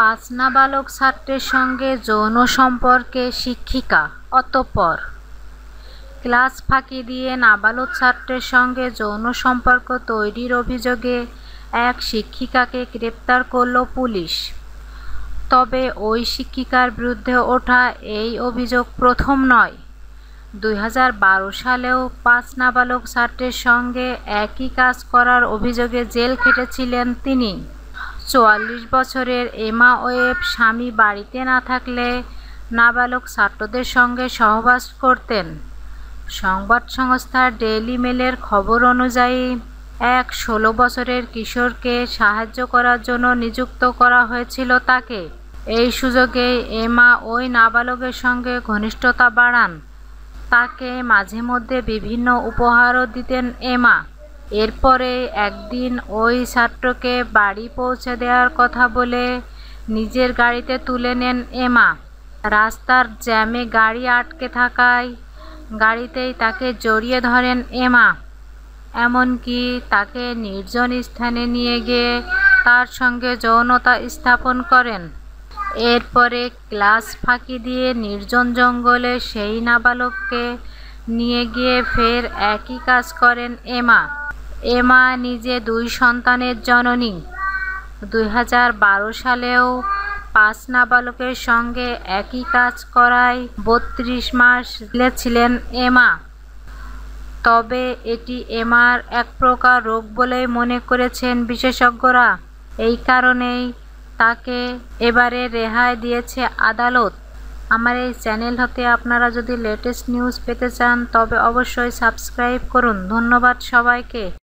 পাঁচ নাবালক ছাত্রের সঙ্গে যৌন সম্পর্কে শিক্ষিকা অতঃপর ক্লাস ফাঁকি দিয়ে নাবালক ছাত্রের সঙ্গে যৌন সম্পর্ক তৈরির অভিযোগে এক শিক্ষিকাকে গ্রেপ্তার করল পুলিশ তবে ওই শিক্ষিকার বিরুদ্ধে ওঠা এই অভিযোগ প্রথম নয় দুই সালেও পাঁচ নাবালক ছাত্রের সঙ্গে একই কাজ করার অভিযোগে জেল খেটেছিলেন তিনি চুয়াল্লিশ বছরের এমা ওয়েব স্বামী বাড়িতে না থাকলে নাবালক ছাত্রদের সঙ্গে সহবাস করতেন সংবাদ সংস্থা ডেইলি মেলের খবর অনুযায়ী এক ষোলো বছরের কিশোরকে সাহায্য করার জন্য নিযুক্ত করা হয়েছিল তাকে এই সুযোগে এমা ওই নাবালকের সঙ্গে ঘনিষ্ঠতা বাড়ান তাকে মাঝে মধ্যে বিভিন্ন উপহারও দিতেন এমা এরপরে একদিন ওই ছাত্রকে বাড়ি পৌঁছে দেওয়ার কথা বলে নিজের গাড়িতে তুলে নেন এমা রাস্তার জ্যামে গাড়ি আটকে থাকায় গাড়িতেই তাকে জড়িয়ে ধরেন এমা এমনকি তাকে নির্জন স্থানে নিয়ে গিয়ে তার সঙ্গে যৌনতা স্থাপন করেন এরপরে ক্লাস ফাঁকি দিয়ে নির্জন জঙ্গলে সেই নাবালককে নিয়ে গিয়ে ফের একই কাজ করেন এমা এমা নিজে দুই সন্তানের জননী দুই সালেও পাঁচ নাবালকের সঙ্গে একই কাজ করায় বত্রিশ মাস ছিলেন এমা তবে এটি এমার এক প্রকার রোগ বলেই মনে করেছেন বিশেষজ্ঞরা এই কারণেই তাকে এবারে রেহাই দিয়েছে আদালত আমার এই চ্যানেল হতে আপনারা যদি লেটেস্ট নিউজ পেতে চান তবে অবশ্যই সাবস্ক্রাইব করুন ধন্যবাদ সবাইকে